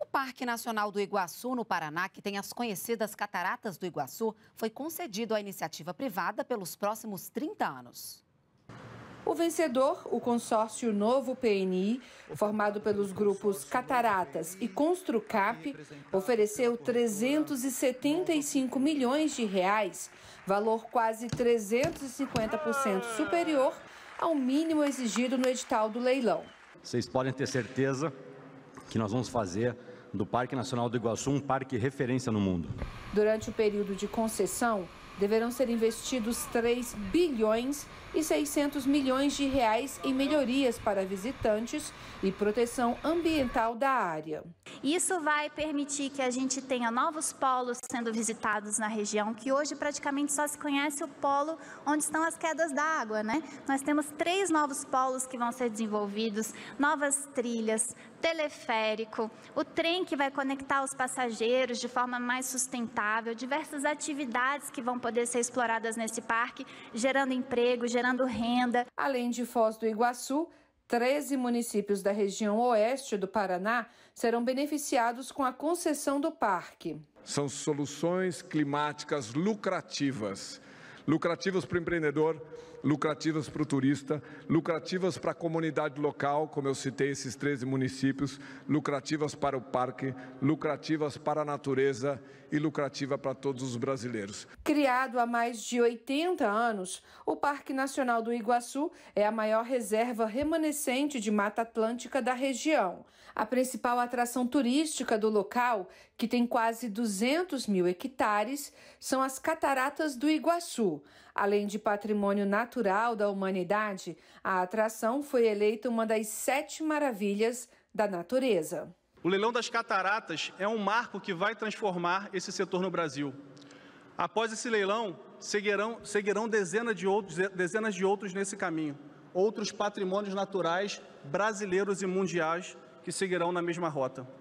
O Parque Nacional do Iguaçu, no Paraná, que tem as conhecidas Cataratas do Iguaçu, foi concedido à iniciativa privada pelos próximos 30 anos. O vencedor, o consórcio Novo PNI, formado pelos grupos Cataratas e Construcap, ofereceu 375 milhões de reais, valor quase 350% superior ao mínimo exigido no edital do leilão. Vocês podem ter certeza que nós vamos fazer do Parque Nacional do Iguaçu um parque referência no mundo. Durante o período de concessão, deverão ser investidos 3 bilhões e 600 milhões de reais em melhorias para visitantes e proteção ambiental da área. Isso vai permitir que a gente tenha novos polos sendo visitados na região, que hoje praticamente só se conhece o polo onde estão as quedas d'água, né? Nós temos três novos polos que vão ser desenvolvidos, novas trilhas, teleférico, o trem que vai conectar os passageiros de forma mais sustentável, diversas atividades que vão poder poder ser exploradas nesse parque, gerando emprego, gerando renda. Além de Foz do Iguaçu, 13 municípios da região oeste do Paraná serão beneficiados com a concessão do parque. São soluções climáticas lucrativas lucrativas para o empreendedor, lucrativas para o turista, lucrativas para a comunidade local, como eu citei esses 13 municípios, lucrativas para o parque, lucrativas para a natureza e lucrativa para todos os brasileiros. Criado há mais de 80 anos, o Parque Nacional do Iguaçu é a maior reserva remanescente de Mata Atlântica da região. A principal atração turística do local, que tem quase 200 mil hectares, são as Cataratas do Iguaçu. Além de patrimônio natural da humanidade, a atração foi eleita uma das sete maravilhas da natureza. O leilão das cataratas é um marco que vai transformar esse setor no Brasil. Após esse leilão, seguirão, seguirão dezenas, de outros, dezenas de outros nesse caminho, outros patrimônios naturais brasileiros e mundiais que seguirão na mesma rota.